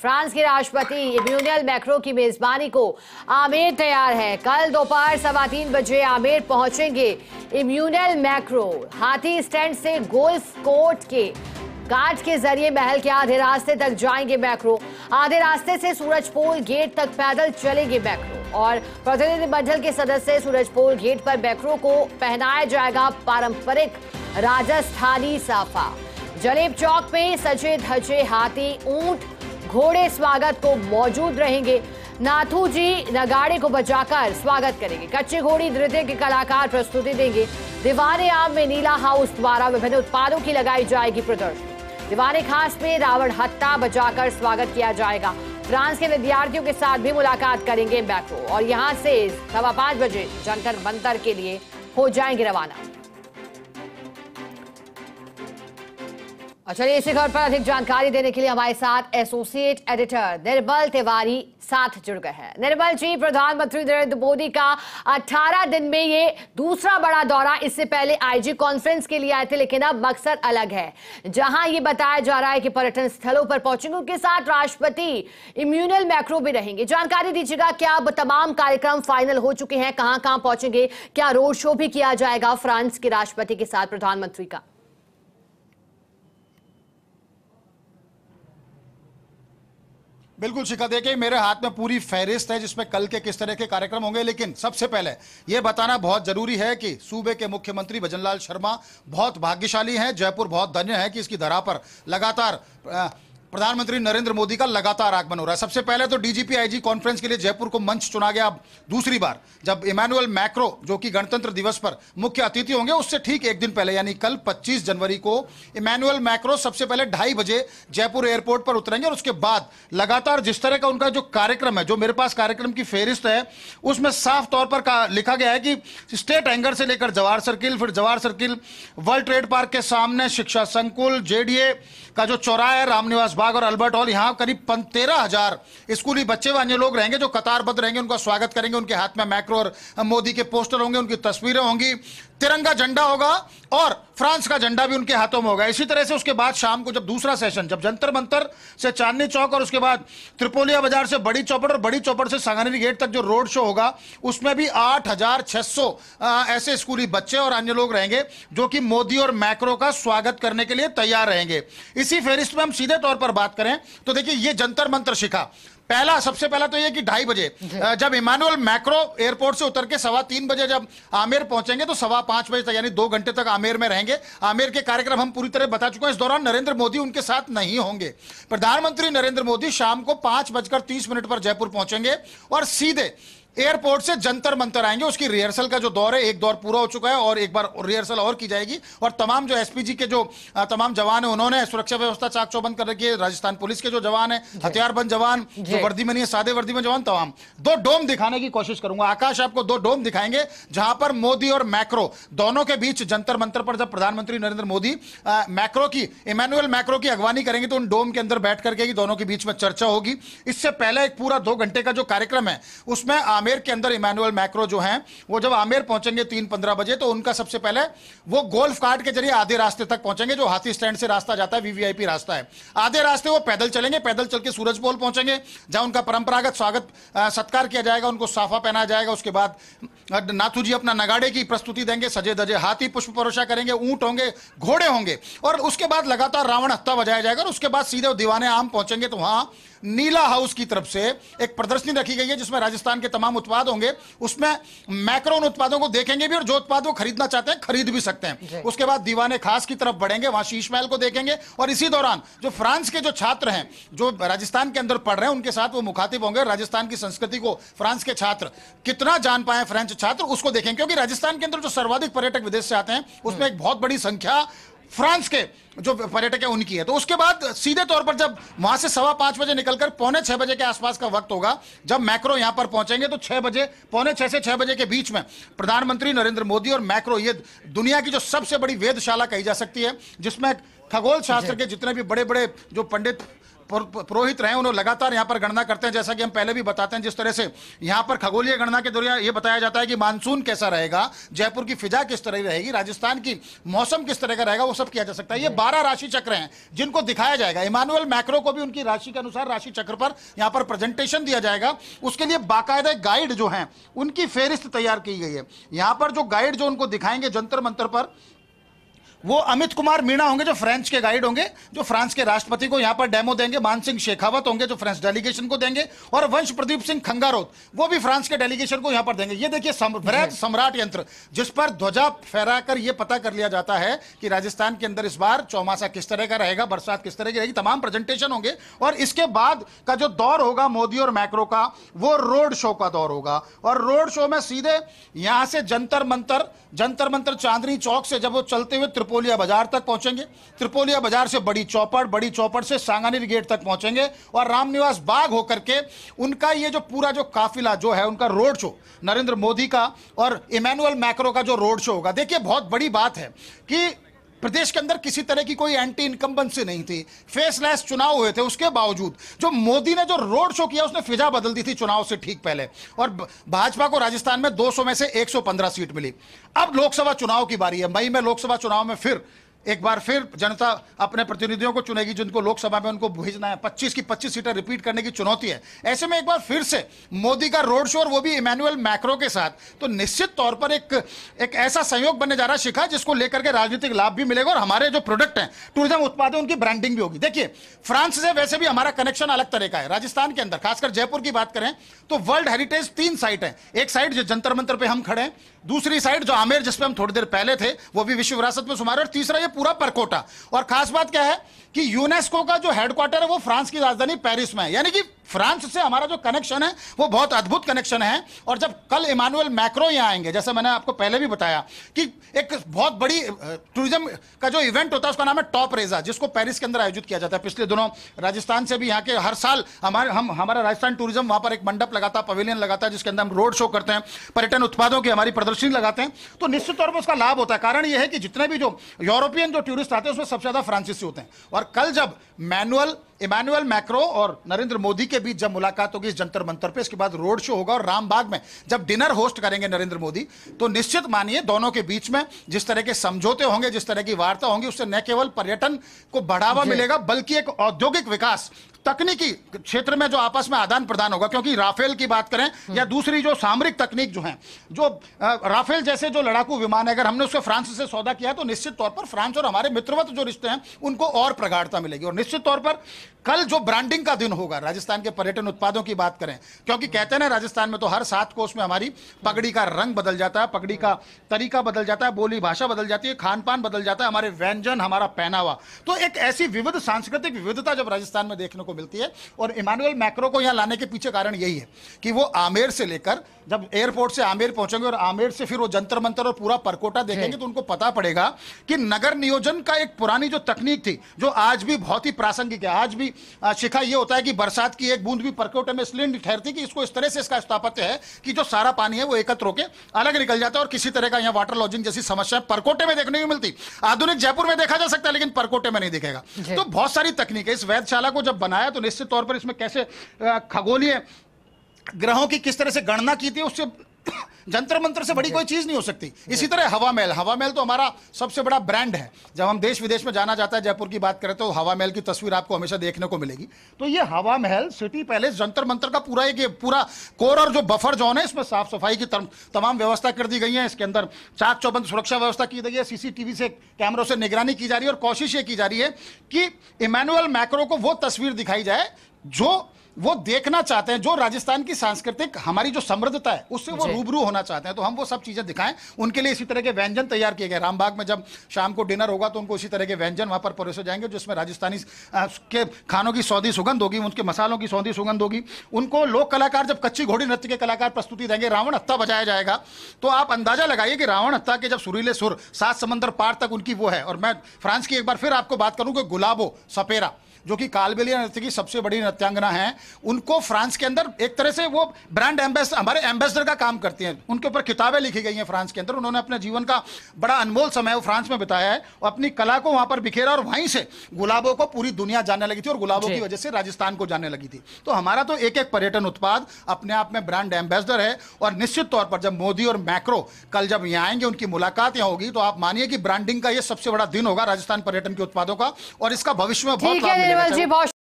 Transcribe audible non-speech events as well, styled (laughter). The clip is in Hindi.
फ्रांस के राष्ट्रपति इम्यूनियल मैक्रो की मेजबानी को आमेर तैयार है कल दोपहर सवा तीन बजे आमेर पहुंचेंगे इम्यूनियल मैक्रो हाथी स्टैंड से गोल्फ कोर्ट के गार्ड के जरिए महल के आधे रास्ते तक जाएंगे मैक्रो आधे रास्ते से सूरज पोल गेट तक पैदल चलेंगे मैक्रो और प्रतिनिधिमंडल के सदस्य सूरज पोल गेट पर मैक्रो को पहनाया जाएगा पारंपरिक राजस्थानी साफा जलेब चौक में सजे धजे हाथी ऊंट घोड़े स्वागत को मौजूद रहेंगे नाथू जी नगाड़े को बजाकर स्वागत करेंगे कच्चे घोड़ी नृत्य के कलाकार प्रस्तुति देंगे दीवाने आम में नीला हाउस द्वारा विभिन्न उत्पादों की लगाई जाएगी प्रदर्शनी दीवाने खास में रावण हत्ता बजाकर स्वागत किया जाएगा फ्रांस के विद्यार्थियों के साथ भी मुलाकात करेंगे बैको और यहाँ से सवा पांच बजे जंतर मंतर के लिए हो जाएंगे रवाना चलिए अच्छा, इसी खबर पर अधिक जानकारी देने के लिए हमारे साथ एसोसिएट एडिटर निर्मल तिवारी साथ जुड़ गए हैं निर्मल जी प्रधानमंत्री नरेंद्र मोदी का 18 दिन में ये दूसरा बड़ा दौरा इससे पहले आईजी कॉन्फ्रेंस के लिए आए थे लेकिन अब मकसद अलग है जहां ये बताया जा रहा है कि पर्यटन स्थलों पर पहुंचेंगे उनके साथ राष्ट्रपति इम्यूनल मैक्रो भी रहेंगे जानकारी दीजिएगा क्या अब तमाम कार्यक्रम फाइनल हो चुके हैं कहाँ कहाँ पहुंचेंगे क्या रोड शो भी किया जाएगा फ्रांस के राष्ट्रपति के साथ प्रधानमंत्री का बिल्कुल शिखा देखिए मेरे हाथ में पूरी फहरिस्त है जिसमें कल के किस तरह के कार्यक्रम होंगे लेकिन सबसे पहले ये बताना बहुत जरूरी है कि सूबे के मुख्यमंत्री भजनलाल शर्मा बहुत भाग्यशाली हैं जयपुर बहुत धन्य है कि इसकी धरा पर लगातार प्रधानमंत्री नरेंद्र मोदी का लगातार आगमन हो रहा है सबसे पहले तो डीजीपी आईजी कॉन्फ्रेंस के लिए जयपुर को मंच चुना गया दूसरी बार जब इमानुअल मैक्रो जो कि गणतंत्र दिवस पर मुख्य अतिथि होंगे उससे ठीक एक दिन पहले यानी कल 25 जनवरी को इमानुअल मैक्रो सबसे पहले ढाई बजे जयपुर एयरपोर्ट पर उतरेंगे और उसके बाद लगातार जिस तरह का उनका जो कार्यक्रम है जो मेरे पास कार्यक्रम की फेहरिस्त है उसमें साफ तौर पर लिखा गया है कि स्टेट एंगर से लेकर जवाहर सर्किल फिर Jawahar circle world trade park के सामने शिक्षा संकुल जेडीए का जो चौराहा है रामनिवास हंसबाग और अल्बर्ट हॉल यहाँ करीब तेरह हजार स्कूली बच्चे व अन्य लोग रहेंगे जो कतारबद्ध रहेंगे उनका स्वागत करेंगे उनके हाथ में मैक्रो और मोदी के पोस्टर होंगे उनकी तस्वीरें होंगी तिरंगा झंडा होगा और फ्रांस का झंडा भी उनके हाथों में होगा इसी तरह से उसके बाद शाम को जब दूसरा सेशन जब जंतर मंतर से चांदनी चौक और उसके बाद त्रिपोलिया बाजार से बड़ी चौपड़ और बड़ी चौपड़ से सांगानेरी गेट तक जो रोड शो होगा उसमें भी आठ हजार छह सौ ऐसे स्कूली बच्चे और अन्य लोग रहेंगे जो कि मोदी और मैक्रो का स्वागत करने के लिए तैयार रहेंगे इसी फेरिस्त में हम सीधे तौर पर बात करें तो देखिए ये जंतर मंत्र शिखा पहला सबसे पहला तो ये कि ढाई बजे जब इमानुअल मैक्रो एयरपोर्ट से उतर के सवा तीन बजे जब आमेर पहुंचेंगे तो सवा पांच बजे तक यानी दो घंटे तक आमेर में रहेंगे आमेर के कार्यक्रम हम पूरी तरह बता चुके हैं इस दौरान नरेंद्र मोदी उनके साथ नहीं होंगे प्रधानमंत्री नरेंद्र मोदी शाम को पांच बजकर तीस मिनट पर जयपुर पहुंचेंगे और सीधे एयरपोर्ट से जंतर मंतर आएंगे उसकी रिहर्सल का जो दौर है एक दौर पूरा हो चुका है और एक बार रिहर्सल और की जाएगी और तमाम जो एसपीजी के जो तमाम जवान है उन्होंने सुरक्षा व्यवस्था चाक चौबंद कर रखी है राजस्थान पुलिस के जो जवान है हथियारबंद जवान जो वर्दी में नहीं है सादे वर्दी में जवान तमाम दो डोम दिखाने की कोशिश करूंगा आकाश आपको दो डोम दिखाएंगे जहां पर मोदी और मैक्रो दोनों के बीच जंतर मंत्र पर जब प्रधानमंत्री नरेंद्र मोदी मैक्रो की इमैनुअल मैक्रो की अगवानी करेंगे तो उन डोम के अंदर बैठ करके दोनों के बीच में चर्चा होगी इससे पहले एक पूरा दो घंटे का जो कार्यक्रम है उसमें आमेर के अंदर इमानुअल मैक्रो जो हैं वो जब आमेर पहुंचेंगे तीन पंद्रह बजे तो उनका सबसे पहले वो गोल्फ कार्ट के जरिए आधे रास्ते तक पहुंचेंगे जो हाथी स्टैंड से रास्ता जाता है वीवीआईपी रास्ता है आधे रास्ते वो पैदल चलेंगे पैदल चल के सूरजपोल पहुंचेंगे जहां उनका परंपरागत स्वागत सत्कार किया जाएगा उनको साफा पहनाया जाएगा उसके बाद नाथू जी अपना नगाड़े की प्रस्तुति देंगे सजे दजे हाथी पुष्प परोशा करेंगे ऊँट होंगे घोड़े होंगे और उसके बाद लगातार रावण हत्या बजाया जाएगा और उसके बाद सीधे दीवाने आम पहुंचेंगे तो वहां नीला हाउस की तरफ से एक प्रदर्शनी रखी गई है जिसमें राजस्थान के तमाम उत्पाद होंगे उसमें मैक्रोन उत्पादों को देखेंगे भी और जो उत्पाद वो खरीदना चाहते हैं खरीद भी सकते हैं उसके बाद दीवाने खास की तरफ बढ़ेंगे वहां शीश महल को देखेंगे और इसी दौरान जो फ्रांस के जो छात्र हैं जो राजस्थान के अंदर पढ़ रहे हैं उनके साथ वो मुखातिब होंगे राजस्थान की संस्कृति को फ्रांस के छात्र कितना जान पाए फ्रेंच छात्र उसको देखेंगे क्योंकि राजस्थान के अंदर जो सर्वाधिक पर्यटक विदेश से आते हैं उसमें हम्म। एक बहुत बड़ी संख्या फ्रांस के जो पर्यटक है उनकी है तो उसके बाद सीधे तौर पर जब वहां से सवा पांच बजे निकलकर पौने छह बजे के आसपास का वक्त होगा जब मैक्रो यहां पर पहुंचेंगे तो छह बजे पौने छह से छह बजे के बीच में प्रधानमंत्री नरेंद्र मोदी और मैक्रो ये दुनिया की जो सबसे बड़ी वेदशाला कही जा सकती है जिसमें खगोल शास्त्र के जितने भी बड़े बड़े जो पंडित पुरोहित रहे उन्होंने लगातार यहाँ पर गणना करते हैं जैसा कि हम पहले भी बताते हैं जिस तरह से यहाँ पर खगोलीय गणना के दौरान ये बताया जाता है कि मानसून कैसा रहेगा जयपुर की फिजा किस तरह रहेगी राजस्थान की मौसम किस तरह का रहेगा वो सब किया जा सकता है ये बारह राशि चक्र हैं जिनको दिखाया जाएगा इमानुअल मैक्रो को भी उनकी राशि के अनुसार राशि चक्र पर यहाँ पर प्रेजेंटेशन दिया जाएगा उसके लिए बाकायदा गाइड जो है उनकी फेरिस्त तैयार की गई है यहाँ पर जो गाइड जो उनको दिखाएंगे जंतर मंत्र पर वो अमित कुमार मीणा होंगे जो फ्रेंच के गाइड होंगे जो फ्रांस के राष्ट्रपति को यहाँ पर डेमो देंगे मान सिंह शेखावत होंगे जो फ्रेंच डेलीगेशन को देंगे और वंश प्रदीप सिंह खंगारोत वो भी फ्रांस के डेलीगेशन को यहां पर देंगे ये देखिए सम्राट सम्राट यंत्र जिस पर ध्वजा फहराकर ये पता कर लिया जाता है कि राजस्थान के अंदर इस बार चौमासा किस तरह का रहेगा बरसात किस तरह की रहेगी तमाम प्रेजेंटेशन होंगे और इसके बाद का जो दौर होगा मोदी और मैक्रो का वो रोड शो का दौर होगा और रोड शो में सीधे यहां से जंतर मंतर जंतर मंतर चांदनी चौक से जब वो चलते हुए त्रिपोलिया बाजार तक पहुंचेंगे त्रिपोलिया बाजार से बड़ी चौपड़ बड़ी चौपड़ से सांगानेर गेट तक पहुंचेंगे और रामनिवास बाग होकर के उनका ये जो पूरा जो काफिला जो है उनका रोड शो नरेंद्र मोदी का और इमैनुअल मैक्रो का जो रोड शो होगा देखिए बहुत बड़ी बात है कि प्रदेश के अंदर किसी तरह की कोई एंटी इनकम्बेंसी नहीं थी फेसलेस चुनाव हुए थे उसके बावजूद जो मोदी ने जो रोड शो किया उसने फिजा बदल दी थी चुनाव से ठीक पहले और भाजपा को राजस्थान में 200 में से 115 सीट मिली अब लोकसभा चुनाव की बारी है मई में लोकसभा चुनाव में फिर एक बार फिर जनता अपने प्रतिनिधियों को चुनेगी जिनको लोकसभा में उनको भेजना है पच्चीस की पच्चीस सीटें रिपीट करने की चुनौती है ऐसे में एक बार फिर से मोदी का रोड शो और वो भी इमैनुअल मैक्रो के साथ तो निश्चित तौर पर एक एक ऐसा संयोग बनने जा रहा है शिखा जिसको लेकर के राजनीतिक लाभ भी मिलेगा और हमारे जो प्रोडक्ट हैं टूरिज्म उत्पाद है उनकी ब्रांडिंग भी होगी देखिए फ्रांस से वैसे भी हमारा कनेक्शन अलग तरह का है राजस्थान के अंदर खासकर जयपुर की बात करें तो वर्ल्ड हेरिटेज तीन साइट है एक साइड जो जंतर मंत्र पे हम खड़े हैं दूसरी साइड जो आमेर जिसपे हम थोड़ी देर पहले थे वो भी विश्व विरासत में सुमार और तीसरा ये पूरा परकोटा और खास बात क्या है कि यूनेस्को का जो हेडक्वार्टर है वो फ्रांस की राजधानी पेरिस में है यानी कि फ्रांस से हमारा जो कनेक्शन है वो बहुत अद्भुत कनेक्शन है और जब कल इमानुअल मैक्रो यहाँ आएंगे जैसे मैंने आपको पहले भी बताया कि एक बहुत बड़ी टूरिज्म का जो इवेंट होता है उसका नाम है टॉप रेजा जिसको पेरिस के अंदर आयोजित किया जाता है पिछले दिनों राजस्थान से भी यहाँ के हर साल हमारे हम हमारा राजस्थान टूरिज्म वहाँ पर एक मंडप लगाता है पवेलियन लगाता है जिसके अंदर हम रोड शो करते हैं पर्यटन उत्पादों की हमारी प्रदर्शनी लगाते हैं तो निश्चित तौर पर उसका लाभ होता है कारण यह है कि जितने भी जो यूरोपीय यूरोपियन जो टूरिस्ट आते हैं उसमें सबसे ज्यादा फ्रांसीसी होते हैं और कल जब मैनुअल इमानुअल मैक्रो और नरेंद्र मोदी के बीच जब मुलाकात होगी इस जंतर मंतर पे इसके बाद रोड शो होगा और रामबाग में जब डिनर होस्ट करेंगे नरेंद्र मोदी तो निश्चित मानिए दोनों के बीच में जिस तरह के समझौते होंगे जिस तरह की वार्ता होंगी उससे न केवल पर्यटन को बढ़ावा मिलेगा बल्कि एक औद्योगिक विकास तकनीकी क्षेत्र में जो आपस में आदान प्रदान होगा क्योंकि राफेल की बात करें हम्म। या दूसरी जो सामरिक तकनीक जो है जो राफेल जैसे जो लड़ाकू विमान है अगर हमने उसको फ्रांस से सौदा किया तो निश्चित तौर पर फ्रांस और हमारे मित्रवत जो रिश्ते हैं उनको और प्रगाढ़ता मिलेगी और निश्चित तौर पर कल जो ब्रांडिंग का दिन होगा राजस्थान के पर्यटन उत्पादों की बात करें क्योंकि कहते हैं राजस्थान में तो हर सात कोस में हमारी पगड़ी का रंग बदल जाता है पगड़ी का तरीका बदल जाता है बोली भाषा बदल जाती है खान पान बदल जाता है हमारे व्यंजन हमारा पहनावा तो एक ऐसी विविध सांस्कृतिक विविधता जब राजस्थान में देखने को मिलती है और इमानुअल मैक्रो को यहाँ लाने के पीछे कारण यही है कि वो आमेर से लेकर जब एयरपोर्ट से आमेर पहुंचेंगे और आमेर से फिर वो जंतर मंतर और पूरा परकोटा देखेंगे तो उनको पता पड़ेगा कि नगर नियोजन का एक पुरानी जो तकनीक थी जो आज भी बहुत ही प्रासंगिक है आज भी शिखा ये होता है कि बरसात की एक बूंद भी प्रकोटे में इसलिए ठहरती कि इसको इस तरह से इसका स्थापत्य है कि जो सारा पानी है वो एकत्र होकर अलग निकल जाता है और किसी तरह का यहाँ वाटर लॉजिंग जैसी समस्या परकोटे में देखने को मिलती आधुनिक जयपुर में देखा जा सकता है लेकिन परकोटे में नहीं दिखेगा तो बहुत सारी तकनीक है इस वैधशाला को जब बनाया तो निश्चित तौर पर इसमें कैसे खगोलीय ग्रहों की किस तरह से गणना की थी उससे (coughs) जंतर मंत्र से बड़ी कोई चीज नहीं हो सकती इसी तरह हवा महल हवा महल तो हमारा सबसे बड़ा ब्रांड है जब हम देश विदेश में जाना जाता है जयपुर की बात करें तो हवा महल की तस्वीर आपको हमेशा देखने को मिलेगी तो ये हवा महल सिटी पैलेस जंतर मंत्र का पूरा एक पूरा कोर और जो बफर जोन है इसमें साफ सफाई की तमाम व्यवस्था कर दी गई है इसके अंदर चाक चौबंद सुरक्षा व्यवस्था की गई है सीसीटीवी से कैमरों से निगरानी की जा रही है और कोशिश ये की जा रही है कि इमैनुअल मैक्रो को वो तस्वीर दिखाई जाए जो वो देखना चाहते हैं जो राजस्थान की सांस्कृतिक हमारी जो समृद्धता है उससे वो रूबरू होना चाहते हैं तो हम वो सब चीजें दिखाएं उनके लिए इसी तरह के व्यंजन तैयार किए गए रामबाग में जब शाम को डिनर होगा तो उनको इसी तरह के व्यंजन वहां पर परोसे जाएंगे जिसमें राजस्थानी के खानों की सौदी सुगंध होगी उनके मसालों की सौदी सुगंध होगी उनको लोक कलाकार जब कच्ची घोड़ी नृत्य के कलाकार प्रस्तुति देंगे रावण हत्ता बजाया जाएगा तो आप अंदाजा लगाइए कि रावण हत्ता के जब सुरीले सुर सात समंदर पार तक उनकी वो है और मैं फ्रांस की एक बार फिर आपको बात करूँ कि गुलाबो सपेरा जो कि कालबेलिया नृत्य की सबसे बड़ी नृत्यांगना है उनको फ्रांस के अंदर एक तरह से वो ब्रांड एम्बेस हमारे एम्बेसडर का काम करती हैं उनके ऊपर किताबें लिखी गई हैं फ्रांस के अंदर उन्होंने अपने जीवन का बड़ा अनमोल समय वो फ्रांस में बिताया है और अपनी कला को वहां पर बिखेरा और वहीं से गुलाबों को पूरी दुनिया जानने लगी थी और गुलाबों की वजह से राजस्थान को जाने लगी थी तो हमारा तो एक एक पर्यटन उत्पाद अपने आप में ब्रांड एम्बेसडर है और निश्चित तौर पर जब मोदी और मैक्रो कल जब यहाँ आएंगे उनकी मुलाकात यहाँ होगी तो आप मानिए कि ब्रांडिंग का यह सबसे बड़ा दिन होगा राजस्थान पर्यटन के उत्पादों का और इसका भविष्य में बहुत लाभ मिलेगा केवल जी बहुत